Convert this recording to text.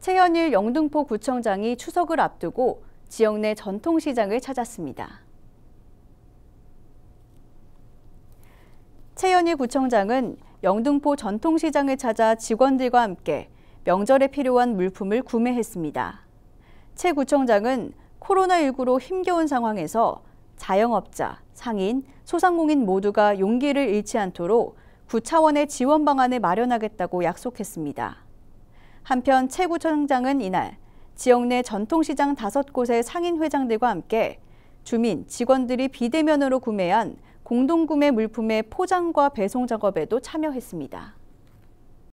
최현일 영등포 구청장이 추석을 앞두고 지역 내 전통시장을 찾았습니다. 최현일 구청장은 영등포 전통시장을 찾아 직원들과 함께 명절에 필요한 물품을 구매했습니다. 최 구청장은 코로나19로 힘겨운 상황에서 자영업자, 상인, 소상공인 모두가 용기를 잃지 않도록 구차원의 지원 방안을 마련하겠다고 약속했습니다. 한편 최구청장은 이날 지역 내 전통시장 다섯 곳의 상인회장들과 함께 주민, 직원들이 비대면으로 구매한 공동구매 물품의 포장과 배송 작업에도 참여했습니다.